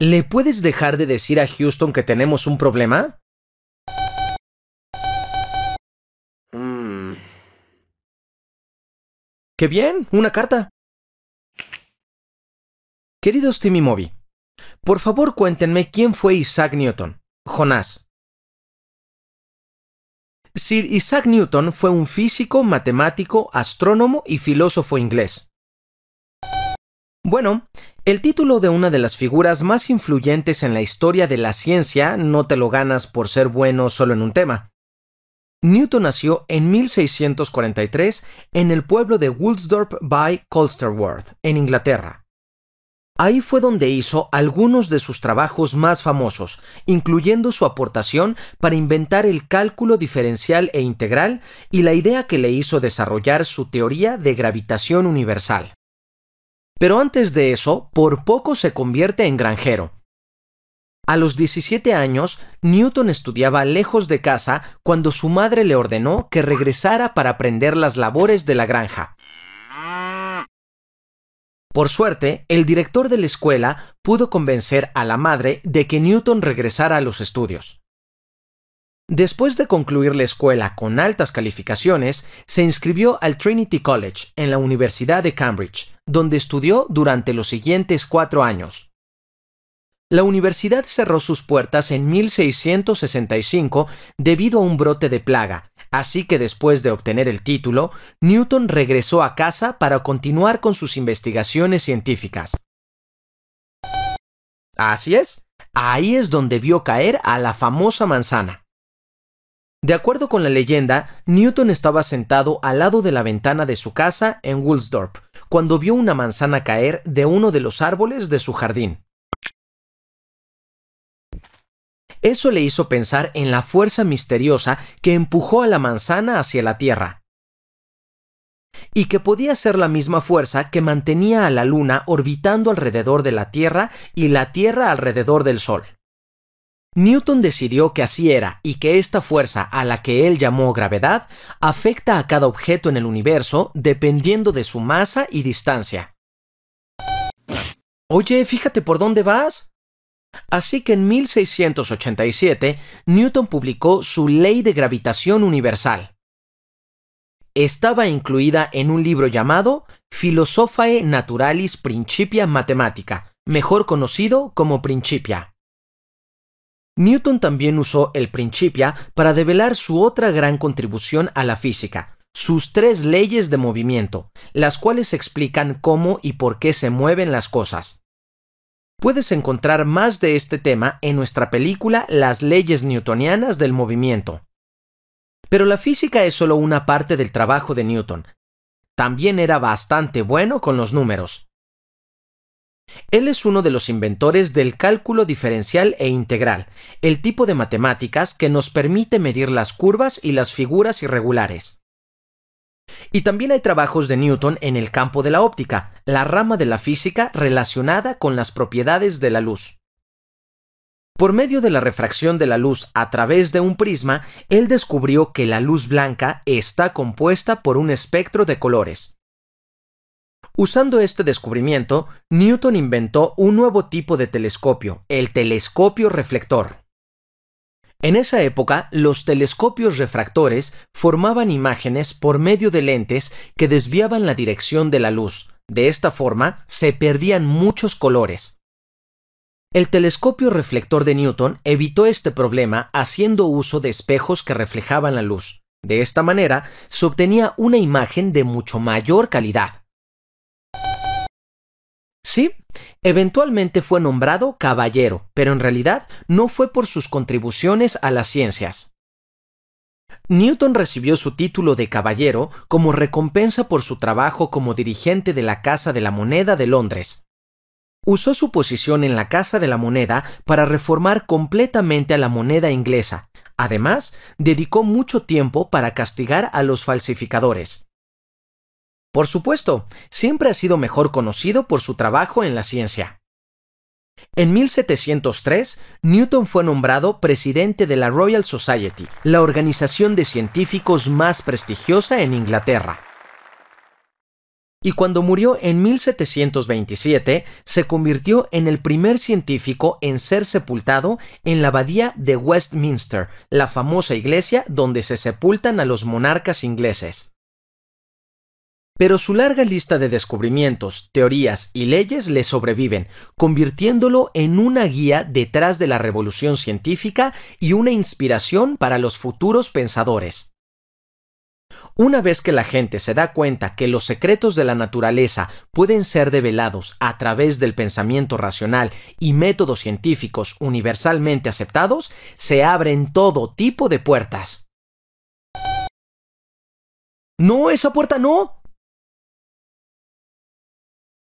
¿Le puedes dejar de decir a Houston que tenemos un problema? Mm. ¡Qué bien! ¡Una carta! Queridos Timmy Moby, por favor cuéntenme quién fue Isaac Newton. Jonás. Sir Isaac Newton fue un físico, matemático, astrónomo y filósofo inglés. Bueno, el título de una de las figuras más influyentes en la historia de la ciencia no te lo ganas por ser bueno solo en un tema. Newton nació en 1643 en el pueblo de Woolsdorp by Colsterworth, en Inglaterra. Ahí fue donde hizo algunos de sus trabajos más famosos, incluyendo su aportación para inventar el cálculo diferencial e integral y la idea que le hizo desarrollar su teoría de gravitación universal. Pero antes de eso, por poco se convierte en granjero. A los 17 años, Newton estudiaba lejos de casa cuando su madre le ordenó que regresara para aprender las labores de la granja. Por suerte, el director de la escuela pudo convencer a la madre de que Newton regresara a los estudios. Después de concluir la escuela con altas calificaciones, se inscribió al Trinity College en la Universidad de Cambridge, donde estudió durante los siguientes cuatro años. La universidad cerró sus puertas en 1665 debido a un brote de plaga, así que después de obtener el título, Newton regresó a casa para continuar con sus investigaciones científicas. Así es, ahí es donde vio caer a la famosa manzana. De acuerdo con la leyenda, Newton estaba sentado al lado de la ventana de su casa en Woolsdorp, cuando vio una manzana caer de uno de los árboles de su jardín. Eso le hizo pensar en la fuerza misteriosa que empujó a la manzana hacia la Tierra, y que podía ser la misma fuerza que mantenía a la Luna orbitando alrededor de la Tierra y la Tierra alrededor del Sol. Newton decidió que así era y que esta fuerza a la que él llamó gravedad afecta a cada objeto en el universo dependiendo de su masa y distancia. Oye, fíjate por dónde vas. Así que en 1687, Newton publicó su Ley de Gravitación Universal. Estaba incluida en un libro llamado Philosophae Naturalis Principia Mathematica, mejor conocido como Principia. Newton también usó el Principia para develar su otra gran contribución a la física, sus tres leyes de movimiento, las cuales explican cómo y por qué se mueven las cosas. Puedes encontrar más de este tema en nuestra película Las leyes newtonianas del movimiento. Pero la física es solo una parte del trabajo de Newton. También era bastante bueno con los números. Él es uno de los inventores del cálculo diferencial e integral, el tipo de matemáticas que nos permite medir las curvas y las figuras irregulares. Y también hay trabajos de Newton en el campo de la óptica, la rama de la física relacionada con las propiedades de la luz. Por medio de la refracción de la luz a través de un prisma, él descubrió que la luz blanca está compuesta por un espectro de colores, Usando este descubrimiento, Newton inventó un nuevo tipo de telescopio, el telescopio reflector. En esa época, los telescopios refractores formaban imágenes por medio de lentes que desviaban la dirección de la luz. De esta forma, se perdían muchos colores. El telescopio reflector de Newton evitó este problema haciendo uso de espejos que reflejaban la luz. De esta manera, se obtenía una imagen de mucho mayor calidad. ¿sí? Eventualmente fue nombrado caballero, pero en realidad no fue por sus contribuciones a las ciencias. Newton recibió su título de caballero como recompensa por su trabajo como dirigente de la Casa de la Moneda de Londres. Usó su posición en la Casa de la Moneda para reformar completamente a la moneda inglesa. Además, dedicó mucho tiempo para castigar a los falsificadores. Por supuesto, siempre ha sido mejor conocido por su trabajo en la ciencia. En 1703, Newton fue nombrado presidente de la Royal Society, la organización de científicos más prestigiosa en Inglaterra. Y cuando murió en 1727, se convirtió en el primer científico en ser sepultado en la abadía de Westminster, la famosa iglesia donde se sepultan a los monarcas ingleses. Pero su larga lista de descubrimientos, teorías y leyes le sobreviven, convirtiéndolo en una guía detrás de la revolución científica y una inspiración para los futuros pensadores. Una vez que la gente se da cuenta que los secretos de la naturaleza pueden ser develados a través del pensamiento racional y métodos científicos universalmente aceptados, se abren todo tipo de puertas. No, esa puerta no.